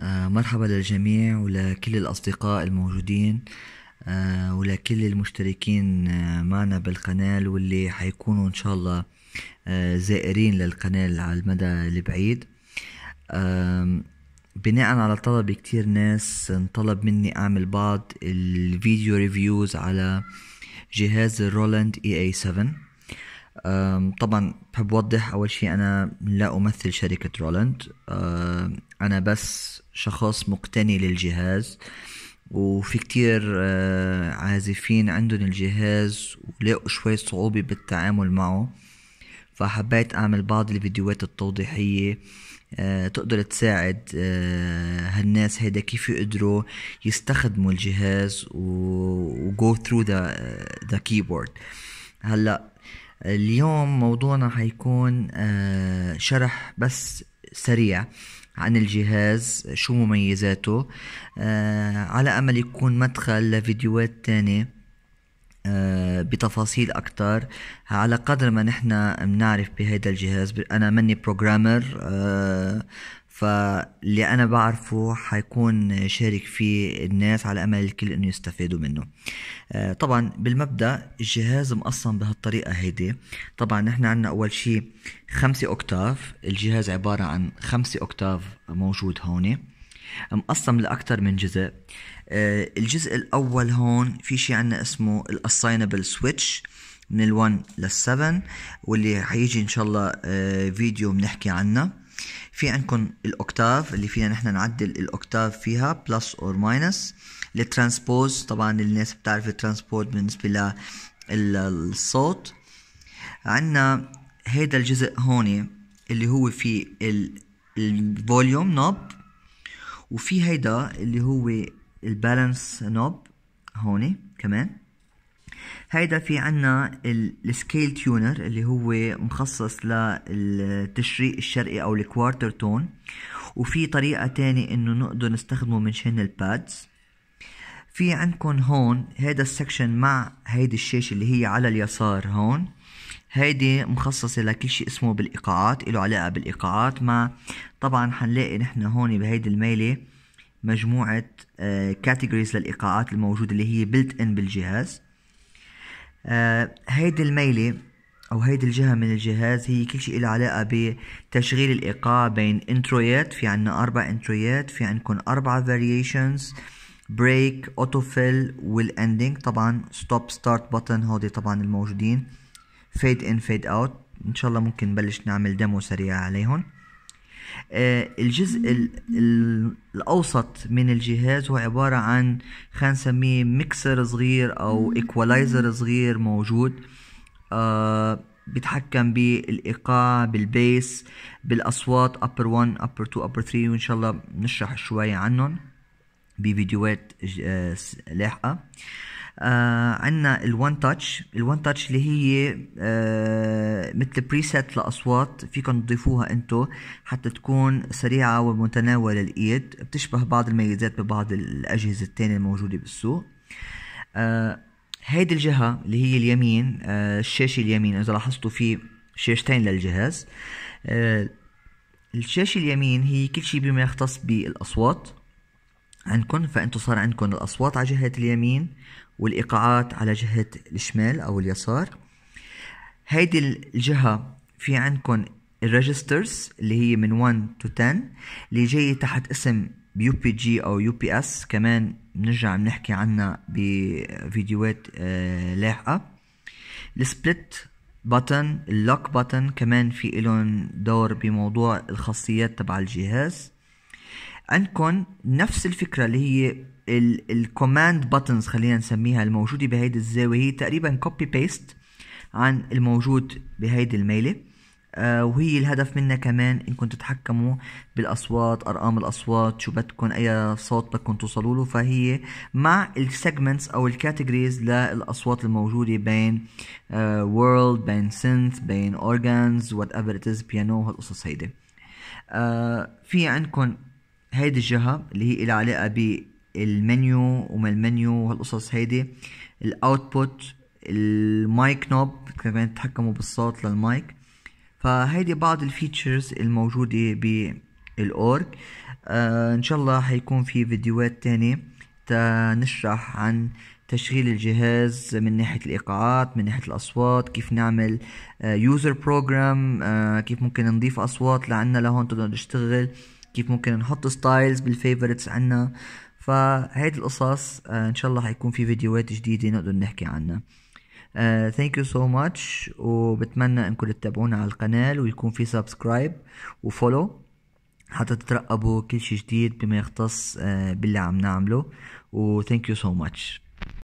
آه، مرحبا للجميع ولكل الأصدقاء الموجودين آه، ولكل المشتركين آه، معنا بالقناة واللي حيكونوا إن شاء الله زائرين للقناة على المدى البعيد بناء على طلب كتير ناس انطلب مني أعمل بعض الفيديو ريفيوز على جهاز الرولاند اي اي 7 طبعا بحب اوضح اول شيء انا لا امثل شركه رولاند انا بس شخص مقتني للجهاز وفي كتير آه، عازفين عندهم الجهاز ولقوا شوي صعوبة بالتعامل معه فحبيت أعمل بعض الفيديوهات التوضيحية آه، تقدر تساعد آه، هالناس هيدا كيف يقدروا يستخدموا الجهاز go through the, ذا كيبورد هلا اليوم موضوعنا حيكون شرح بس سريع عن الجهاز شو مميزاته آه، على أمل يكون مدخل لفيديوهات تانية آه، بتفاصيل أكتر على قدر ما نحن بنعرف بهذا الجهاز أنا مني بروجرامر فاللي انا بعرفه حيكون شارك فيه الناس على امل الكل انه يستفيدوا منه آه، طبعا بالمبدا الجهاز مقسم بهالطريقه هيدي طبعا نحن عندنا اول شيء خمسة اوكتاف الجهاز عباره عن خمسة اوكتاف موجود هون مقسم لاكثر من جزء آه، الجزء الاول هون في شيء عندنا اسمه الاساينبل سويتش من ال1 لل7 واللي حيجي ان شاء الله آه، فيديو بنحكي عنه في عندكم الاوكتاف اللي فينا نحن نعدل الاوكتاف فيها بلس اور ماينس الترانسبوز طبعا الناس بتعرف الترانسبوز بالنسبه للصوت عندنا هيدا الجزء هون اللي هو في الفوليوم نوب وفي هيدا اللي هو البالانس نوب هون كمان هيدا في عنا السكيل تيونر اللي هو مخصص للتشريق الشرقي او الكوارتر تون وفي طريقة تانية انه نقدر نستخدمه من شان البادز في عندكم هون هيدا السكشن مع هيدي الشاشة اللي هي على اليسار هون هيدي مخصصة لكل شيء اسمه بالإيقاعات له علاقة بالإيقاعات مع طبعا حنلاقي نحن هون بهيدي الميلة مجموعة كاتيجوريز آه، للإيقاعات الموجودة اللي هي بلت إن بالجهاز آه هيدي الميلة أو هيدي الجهة من الجهاز هي كل شيء له علاقة بتشغيل الإيقاع بين انترويات في عنا أربع انترويات في عندكم اربع فاريشنز بريك أوتو فيل والأندينج طبعا ستوب ستارت بutton هودي طبعا الموجودين فيد إن فيد أوت إن شاء الله ممكن نبلش نعمل ديمو سريع عليهم آه، الجزء الأوسط من الجهاز هو عبارة عن خلينا نسميه ميكسر صغير أو إيكوالايزر صغير موجود آه، بيتحكم بالايقاع بالبيس بالاصوات upper 1 upper 2 upper 3 وان شاء الله بنشرح شوي عنهم بفيديوهات آه، لاحقه آه عندنا الوان تاتش الوان تاتش اللي هي آه مثل بريسيت لاصوات فيكم تضيفوها انتو حتى تكون سريعه ومتناوله الايد بتشبه بعض الميزات ببعض الاجهزه الثانيه الموجوده بالسوق آه هيدي الجهه اللي هي اليمين آه الشاشه اليمين اذا لاحظتوا في شاشتين للجهاز آه الشاشه اليمين هي كل شيء بما يختص بالاصوات عندكم فانتو صار عندكم الأصوات على جهة اليمين والإيقاعات على جهة الشمال أو اليسار هيدي الجهة في عندكم الريجسترز اللي هي من 1 تو 10 اللي جاي تحت اسم يو بي جي او يو بي اس كمان بنرجع بنحكي عنها بفيديوهات آه، لاحقه السبلت بوتن اللوك بوتن كمان في لهم دور بموضوع الخاصيات تبع الجهاز عندكم نفس الفكره اللي هي الكوماند باتنز خلينا نسميها الموجوده بهيدي الزاويه هي تقريبا كوبي بيست عن الموجود بهيدي الميله آه وهي الهدف منها كمان انكم تتحكموا بالاصوات ارقام الاصوات شو بدكم اي صوت بدكم توصلوا له فهي مع السيجمنتس او الكاتيجوريز للاصوات الموجوده بين وورلد آه بين سينث بين اورجانز وات ايفر ات از بيانو هالقصص هيدي آه في عندكم هيدي الجهة اللي هي إلها علاقة بالمنيو وما المنيو وهالقصص هيدي الاوتبوت المايك نوب كمان تتحكموا بالصوت للمايك فهيدي بعض الفيتشرز الموجودة بالأورج آه ان شاء الله حيكون في فيديوهات تانية تنشرح عن تشغيل الجهاز من ناحية الإيقاعات من ناحية الأصوات كيف نعمل يوزر آه، بروجرام آه، كيف ممكن نضيف أصوات لعنا لهون تقدر تشتغل كيف ممكن نحط ستايلز بالفيفورتس عنا فهيدي القصص آه، ان شاء الله حيكون في فيديوهات جديدة نقدر نحكي عنها ثانك يو سو ماتش وبتمنى انكم تتابعونا على القناة ويكون في سبسكرايب وفولو حتى تترقبوا كل شيء جديد بما يختص uh, باللي عم نعمله وثانك يو سو ماتش